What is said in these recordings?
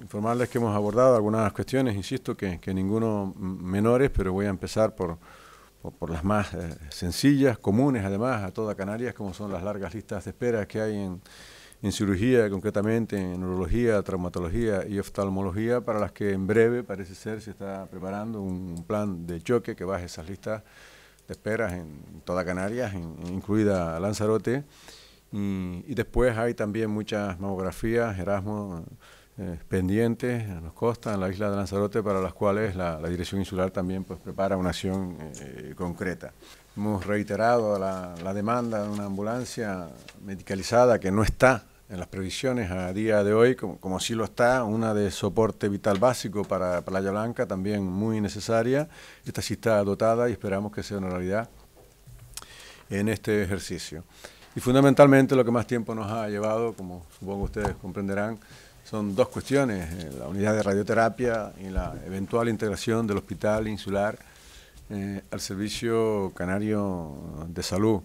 Informarles que hemos abordado algunas cuestiones, insisto, que, ninguno menores, pero voy a empezar por, por, las más eh, sencillas, comunes además a toda Canarias, como son las largas listas de espera que hay en, cirugía, concretamente en neurología, traumatología y oftalmología, para las que en breve parece ser se está preparando un plan de choque que baje esas listas de esperas en toda Canarias, incluida Lanzarote, y después hay también muchas mamografías, Erasmo, eh, pendientes pendientes nos costas, en la isla de Lanzarote, para las cuales la, Dirección Insular también pues, prepara una acción eh, concreta. Hemos reiterado la, demanda de una ambulancia medicalizada que no está en las previsiones a día de hoy, como, como sí lo está, una de soporte vital básico para Playa Blanca, también muy necesaria. Esta sí está dotada y esperamos que sea una realidad en este ejercicio. Y fundamentalmente lo que más tiempo nos ha llevado, como supongo ustedes comprenderán, son dos cuestiones, eh, la unidad de radioterapia y la eventual integración del hospital insular eh, al Servicio Canario de Salud.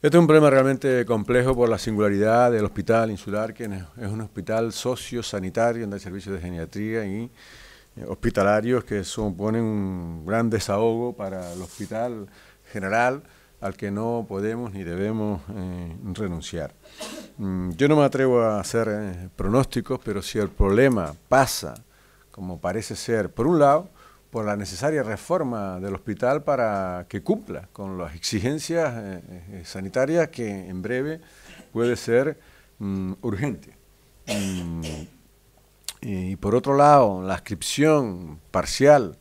Este es un problema realmente complejo por la singularidad del hospital insular, que es un hospital sociosanitario, donde hay servicios de geniatría y eh, hospitalarios que suponen un gran desahogo para el hospital general al que no podemos ni debemos eh, renunciar. Mm, yo no me atrevo a hacer eh, pronósticos, pero si el problema pasa, como parece ser, por un lado, por la necesaria reforma del hospital para que cumpla con las exigencias eh, sanitarias que en breve puede ser mm, urgente. Mm, y por otro lado, la inscripción parcial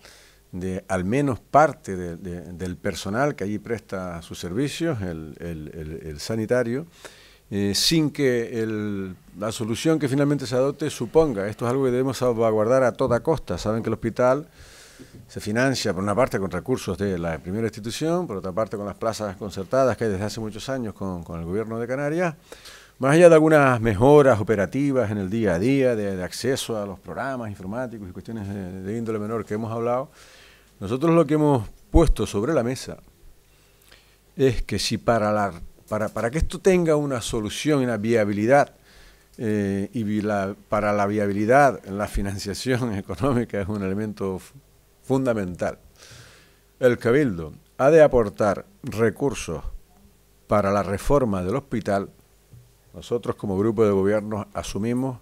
de al menos parte del personal que allí presta sus servicios, el, sanitario, eh, sin que la solución que finalmente se adopte suponga, esto es algo que debemos salvaguardar a toda costa, saben que el hospital se financia por una parte con recursos de la primera institución, por otra parte con las plazas concertadas que hay desde hace muchos años con, el gobierno de Canarias, más allá de algunas mejoras operativas en el día a día, de, acceso a los programas informáticos y cuestiones de índole menor que hemos hablado, nosotros lo que hemos puesto sobre la mesa es que si para, que esto tenga una solución y una viabilidad, eh, y para la viabilidad en la financiación económica es un elemento fundamental, el Cabildo ha de aportar recursos para la reforma del hospital. Nosotros como grupo de gobierno asumimos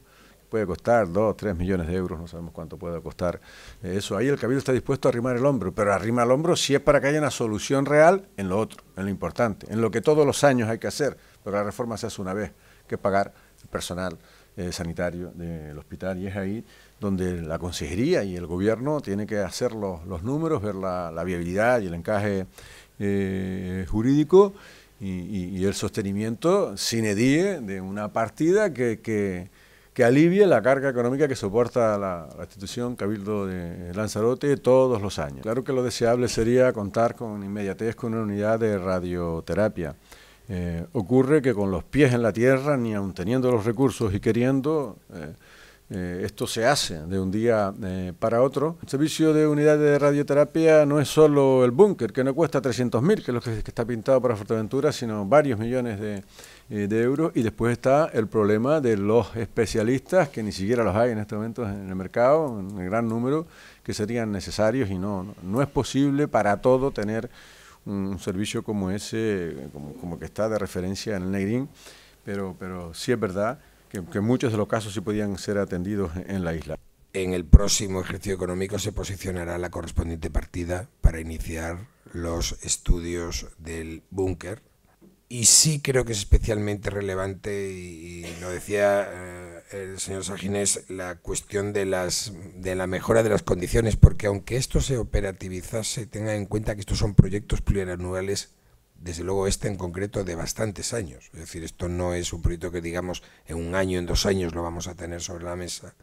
puede costar 2, 3 millones de euros, no sabemos cuánto puede costar. Eh, eso, ahí el Cabildo está dispuesto a arrimar el hombro, pero arrima el hombro si es para que haya una solución real en lo otro, en lo importante, en lo que todos los años hay que hacer, pero la reforma se hace una vez, que pagar el personal eh, sanitario del hospital, y es ahí donde la consejería y el gobierno tienen que hacer los, números, ver la, viabilidad y el encaje eh, jurídico. Y, el sostenimiento sin edie de una partida que que alivie la carga económica que soporta la, institución Cabildo de Lanzarote todos los años. Claro que lo deseable sería contar con inmediatez con una unidad de radioterapia. Eh, ocurre que con los pies en la tierra, ni aun teniendo los recursos y queriendo, eh, eh, esto se hace de un día para otro. El servicio de unidad de radioterapia no es solo el búnker, que no cuesta 300.000, que es lo que, que, está pintado para Fuerteventura, sino varios millones de eh, de euros. Y después está el problema de los especialistas, que ni siquiera los hay en este momento en el mercado, en gran número, que serían necesarios y no, no, es posible para todo tener un servicio como ese, como, que está de referencia en el Negrín, pero, pero sí es verdad que, que, muchos de los casos sí podían ser atendidos en la isla. En el próximo ejercicio económico se posicionará la correspondiente partida para iniciar los estudios del búnker y sí creo que es especialmente relevante, y lo decía eh, el señor Sargines, la cuestión de, las, de la mejora de las condiciones, porque aunque esto se operativizase, tenga en cuenta que estos son proyectos plurianuales, desde luego este en concreto, de bastantes años. Es decir, esto no es un proyecto que digamos en un año, en dos años lo vamos a tener sobre la mesa.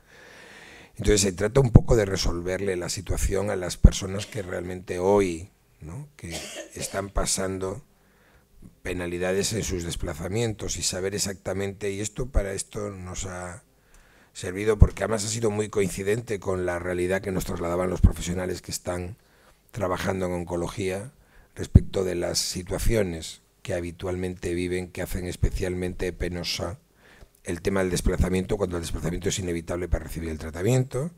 Entonces se trata un poco de resolverle la situación a las personas que realmente hoy, ¿no? que están pasando penalidades en sus desplazamientos y saber exactamente, y esto para esto nos ha servido porque además ha sido muy coincidente con la realidad que nos trasladaban los profesionales que están trabajando en oncología respecto de las situaciones que habitualmente viven, que hacen especialmente penosa el tema del desplazamiento, cuando el desplazamiento es inevitable para recibir el tratamiento.